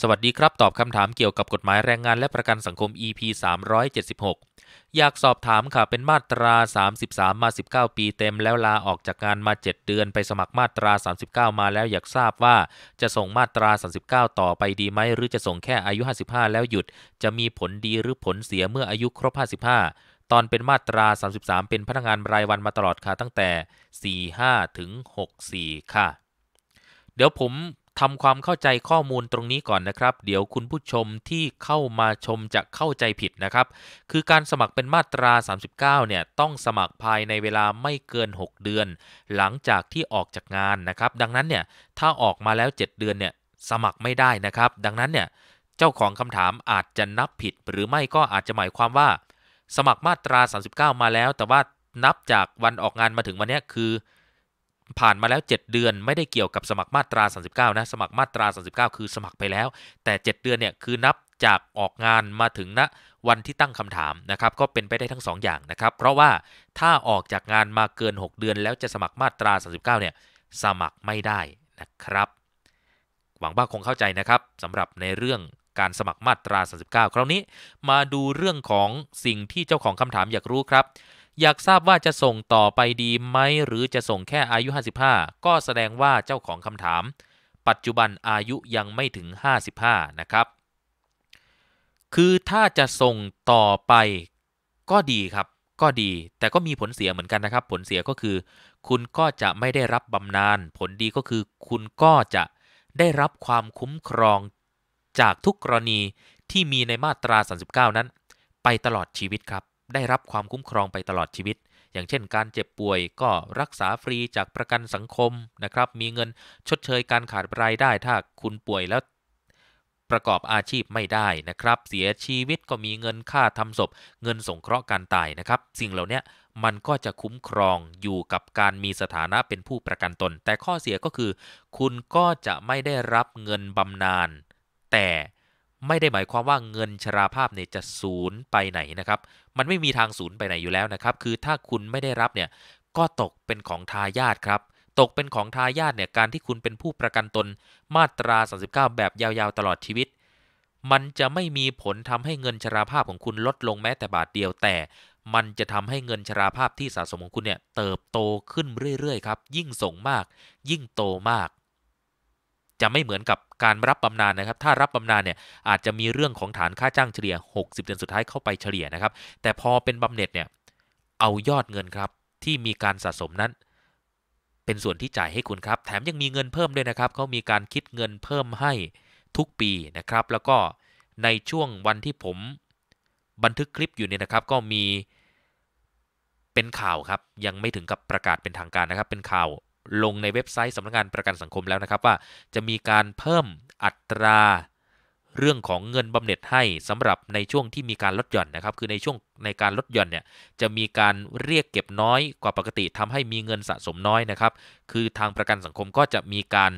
สวัสดีครับตอบคำถามเกี่ยวกับกฎหมายแรงงานและประกันสังคม EP 376 อยากสอบถามค่ะเป็นมาตรา 33 มา19ปีเต็มแล้วลาออกจากงานมา 7 เดือนไปสมัครมาตรา 39 มาแล้วอยากทราบว่าจะส่งมาตรา 39 ต่อไปดีไหมหรือจะส่งแค่อายุ55 แล้วหยุดจะมีผลดีหรือผลเสียเมื่ออายุครบ55 ตอนเป็นมาตรา 33 เป็นพนักงานรายวันมาตลอดค่ะตั้งแต่ 45ถึง64ค่ะเดี๋ยวผมทำความเข้าใจข้อมูลตรงนี้ก่อนนะครับ เดี๋ยวคุณผู้ชมที่เข้ามาชมจะเข้าใจผิดนะครับ คือการสมัครเป็นมาตรา 39เนี่ยต้องสมัครภายในเวลาไม่เกิน 6 เดือน หลังจากที่ออกจากงานนะครับ ดังนั้นเนี่ยถ้าออกมาแล้ว 7 เดือนเนี่ยสมัครไม่ได้นะครับ ดังนั้นเนี่ยเจ้าของคำถามอาจจะนับผิด หรือไม่ก็อาจจะหมายความว่า สมัครมาตรา 39 มาแล้ว แต่ว่านับจากวันออกงานมาถึงวันนี้คือผ่านมาแล้ว 7 เดือนไม่ได้เกี่ยวกับสมัครมาตรา 39 นะ สมัครมาตรา 39 คือสมัครไปแล้ว แต่ 7 เดือนเนี่ย คือนับจากออกงานมาถึงณนะวันที่ตั้งคำถามนะครับ ก็เป็นไปได้ทั้ง2ออย่างนะครับ เพราะว่าถ้าออกจากงานมาเกิน 6 เดือนแล้วจะสมัครมาตรา 39 เนี่ยสมัครไม่ได้นะครับ หวังว่าคงเข้าใจนะครับสำหรับในเรื่องการสมัครมาตรา 39 คราวนี้มาดูเรื่องของสิ่งที่เจ้าของคำถามอยากรู้ครับอยากทราบว่าจะส่งต่อไปดีไหม หรือจะส่งแค่อายุ 55 ก็แสดงว่าเจ้าของคำถาม ปัจจุบันอายุยังไม่ถึง 55 นะครับคือถ้าจะส่งต่อไปก็ดีครับ ก็ดีแต่ก็มีผลเสียเหมือนกันนะครับ ผลเสียก็คือคุณก็จะไม่ได้รับบำนาญผลดีก็คือคุณก็จะได้รับความคุ้มครองจากทุกกรณีที่มีในมาตรา 39 นั้น ไปตลอดชีวิตครับได้รับความคุ้มครองไปตลอดชีวิต อย่างเช่นการเจ็บป่วยก็รักษาฟรีจากประกันสังคมนะครับ มีเงินชดเชยการขาดรายได้ถ้าคุณป่วยแล้วประกอบอาชีพไม่ได้นะครับ เสียชีวิตก็มีเงินค่าทำศพเงินสงเคราะห์การตายนะครับ สิ่งเหล่านี้มันก็จะคุ้มครองอยู่กับการมีสถานะเป็นผู้ประกันตน แต่ข้อเสียก็คือ คุณก็จะไม่ได้รับเงินบำนาญแต่ไม่ได้หมายความว่าเงินชราภาพเนี่ยจะศูนย์ไปไหนนะครับ มันไม่มีทางศูนย์ไปไหนอยู่แล้วนะครับ คือถ้าคุณไม่ได้รับเนี่ย ก็ตกเป็นของทายาทครับ ตกเป็นของทายาทเนี่ย การที่คุณเป็นผู้ประกันตนมาตรา 39 แบบยาวๆตลอดชีวิต มันจะไม่มีผลทำให้เงินชราภาพของคุณลดลงแม้แต่บาทเดียว แต่ มันจะทำให้เงินชราภาพที่สะสมของคุณเนี่ยเติบโตขึ้นเรื่อยๆครับ ยิ่งส่งมาก ยิ่งโตมากจะไม่เหมือนกับการรับบำนาญนะครับ ถ้ารับบำนาญเนี่ย อาจจะมีเรื่องของฐานค่าจ้างเฉลี่ย 60 เดือนสุดท้ายเข้าไปเฉลี่ยนะครับ แต่พอเป็นบำเหน็จเนี่ยเอายอดเงินครับที่มีการสะสมนั้น เป็นส่วนที่จ่ายให้คุณครับ แถมยังมีเงินเพิ่มด้วยนะครับเขามีการคิดเงินเพิ่มให้ทุกปีนะครับ แล้วก็ในช่วงวันที่ผมบันทึกคลิปอยู่เนี่ยนะครับก็มีเป็นข่าวครับยังไม่ถึงกับประกาศเป็นทางการนะครับ เป็นข่าวลงในเว็บไซต์สำนักงานประกันสังคมแล้วนะครับว่า จะมีการเพิ่มอัตรา เรื่องของเงินบำเหน็จให้สำหรับในช่วงที่มีการลดหย่อนนะครับ คือในช่วงในการลดหย่อนเนี่ยจะมีการเรียกเก็บน้อยกว่าปกติทำให้มีเงินสะสมน้อยนะครับ คือทางประกันสังคมก็จะมีการ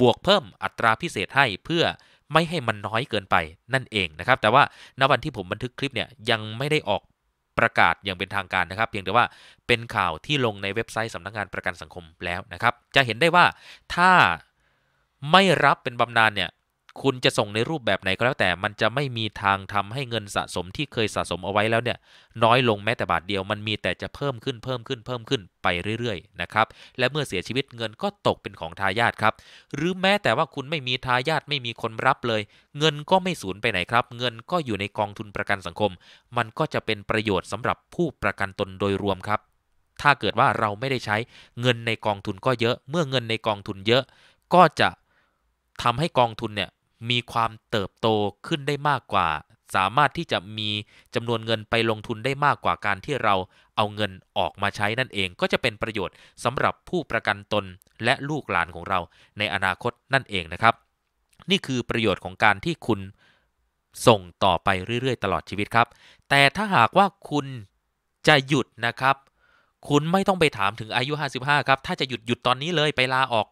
บวกเพิ่มอัตราพิเศษให้เพื่อไม่ให้มันน้อยเกินไปนั่นเองนะครับแต่ว่าณวันที่ผมบันทึกคลิปเนี่ยยังไม่ได้ออกประกาศอย่างเป็นทางการนะครับ เพียงแต่ว่าเป็นข่าวที่ลงในเว็บไซต์สำนักงงานประกันสังคมแล้วนะครับ จะเห็นได้ว่าถ้าไม่รับเป็นบำนาญเนี่ยคุณจะส่งในรูปแบบไหนก็แล้วแต่มันจะไม่มีทางทำให้เงินสะสมที่เคยสะสมเอาไว้แล้วเนี่ย น้อยลงแม้แต่บาทเดียวมันมีแต่จะเพิ่มขึ้นเพิ่มขึ้นเพิ่มขึ้นไปเรื่อยๆนะครับ และเมื่อเสียชีวิตเงินก็ตกเป็นของทายาทครับ หรือแม้แต่ว่าคุณไม่มีทายาทไม่มีคนรับเลย เงินก็ไม่สูญไปไหนครับ เงินก็อยู่ในกองทุนประกันสังคม มันก็จะเป็นประโยชน์สำหรับผู้ประกันตนโดยรวมครับ ถ้าเกิดว่าเราไม่ได้ใช้เงินในกองทุนก็เยอะ เมื่อเงินในกองทุนเยอะ ก็จะทำให้กองทุนเนี่ยมีความเติบโตขึ้นได้มากกว่า สามารถที่จะมีจำนวนเงินไปลงทุนได้มากกว่าการที่เราเอาเงินออกมาใช้นั่นเอง ก็จะเป็นประโยชน์สำหรับผู้ประกันตนและลูกหลานของเราในอนาคตนั่นเองนะครับ นี่คือประโยชน์ของการที่คุณส่งต่อไปเรื่อยๆตลอดชีวิตครับ แต่ถ้าหากว่าคุณจะหยุดนะครับ คุณไม่ต้องไปถามถึงอายุ 55 ครับถ้าจะหยุดหยุดตอนนี้เลยไปลาออก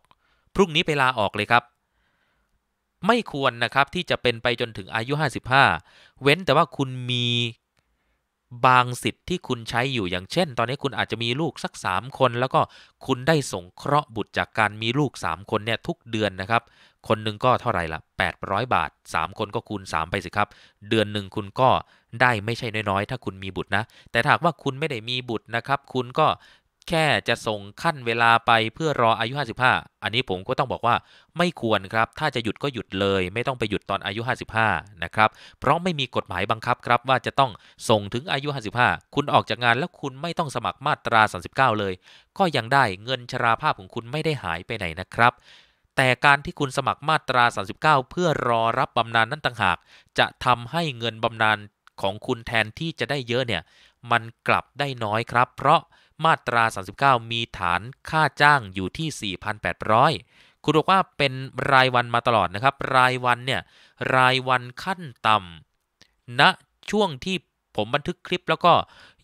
พรุ่งนี้ไปลาออกเลยครับไม่ควรนะครับ ที่จะเป็นไปจนถึงอายุ 55 เว้นแต่ว่าคุณมีบางสิทธิ์ที่คุณใช้อยู่อย่างเช่นตอนนี้คุณอาจจะมีลูกสัก 3 คน แล้วก็คุณได้สงเคราะห์บุตรจากการมีลูก 3 คนเนี่ยทุกเดือนนะครับคนหนึ่งก็เท่าไหร่ละ800 บาท 3 คนก็คูณ 3 ไปสิครับ เดือนหนึ่งคุณก็ได้ไม่ใช่น้อยๆถ้าคุณมีบุตรนะ แต่หากว่าคุณไม่ได้มีบุตรนะครับคุณก็แค่จะส่งขั้นเวลาไปเพื่อรออายุ 55 อันนี้ผมก็ต้องบอกว่าไม่ควร ครับ ถ้าจะหยุดก็หยุดเลย ไม่ต้องไปหยุดตอนอายุ 55นะครับ เพราะไม่มีกฎหมายบังคับครับ ว่าจะต้องส่งถึงอายุ 55 คุณออกจากงานแล้วคุณไม่ต้องสมัครมาตรา 39 เลย ก็ยังได้เงินชราภาพของคุณไม่ได้หายไปไหนนะครับ แต่การที่คุณสมัครมาตรา 39 เพื่อรอรับบำนาญนนั่นต่างหาก จะทำให้เงินบำนาญของคุณแทนที่จะได้เยอะเนี่ย มันกลับได้น้อยครับ เพราะมาตรา 39 มีฐานค่าจ้างอยู่ที่ 4,800 คุณบอกว่าเป็นรายวันมาตลอดนะครับ รายวัน เนี่ย รายวันขั้น ต่ำณนะช่วงที่ผมบันทึกคลิปแล้วก็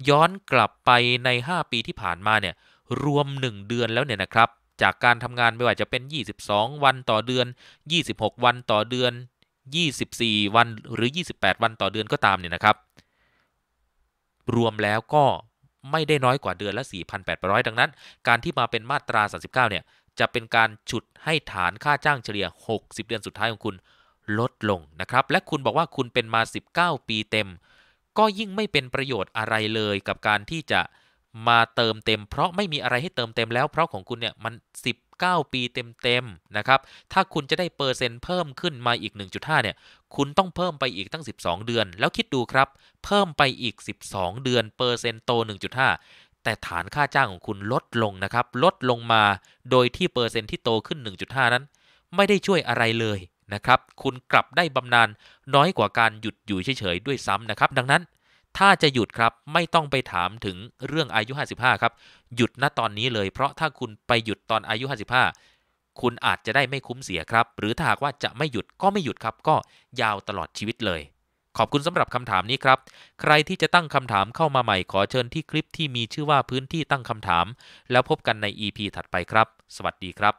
ย้อนกลับไปใน 5 ปีที่ผ่านมา เนี่ย รวม 1 เดือนแล้ว เนี่ย นะครับ จากการทำงานไม่ว่าจะเป็น 22 วันต่อเดือน 26 วันต่อเดือน 24 วันหรือ 28 วันต่อเดือนก็ตามเนี่ยนะครับรวมแล้วก็ไม่ได้น้อยกว่าเดือนละ 4,800 ดังนั้น การที่มาเป็นมาตรา 39 เนี่ย จะเป็นการฉุดให้ฐานค่าจ้างเฉลี่ย 60 เดือนสุดท้ายของคุณลดลงนะครับ และคุณบอกว่าคุณเป็นมา 19 ปีเต็ม ก็ยิ่งไม่เป็นประโยชน์อะไรเลยกับการที่จะมาเติมเต็ม เพราะไม่มีอะไรให้เติมเต็มแล้ว เพราะของคุณเนี่ยมัน 10 9 ปีเต็มๆนะครับ ถ้าคุณจะได้เปอร์เซ็นต์เพิ่มขึ้นมาอีก 1.5เนี่ย คุณต้องเพิ่มไปอีกตั้ง 12 เดือน แล้วคิดดูครับ เพิ่มไปอีก 12 เดือนเปอร์เซ็นต์โต1.5 แต่ฐานค่าจ้างของคุณลดลงนะครับ ลดลงมา โดยที่เปอร์เซ็นต์ที่โตขึ้น 1.5 นั้น ไม่ได้ช่วยอะไรเลยนะครับ คุณกลับได้บำนาญน้อยกว่าการหยุดอยู่เฉยๆด้วยซ้ำนะครับ ดังนั้นถ้าจะหยุดครับไม่ต้องไปถามถึงเรื่องอายุ 55 ครับ หยุดณตอนนี้เลยเพราะถ้าคุณไปหยุดตอนอายุ 55 คุณอาจจะได้ไม่คุ้มเสียครับ หรือถ้าหากว่าจะไม่หยุดก็ไม่หยุดครับ ก็ยาวตลอดชีวิตเลย ขอบคุณสำหรับคำถามนี้ครับ ใครที่จะตั้งคำถามเข้ามาใหม่ขอเชิญที่คลิปที่มีชื่อว่าพื้นที่ตั้งคำถาม แล้วพบกันใน EP ถัดไปครับ สวัสดีครับ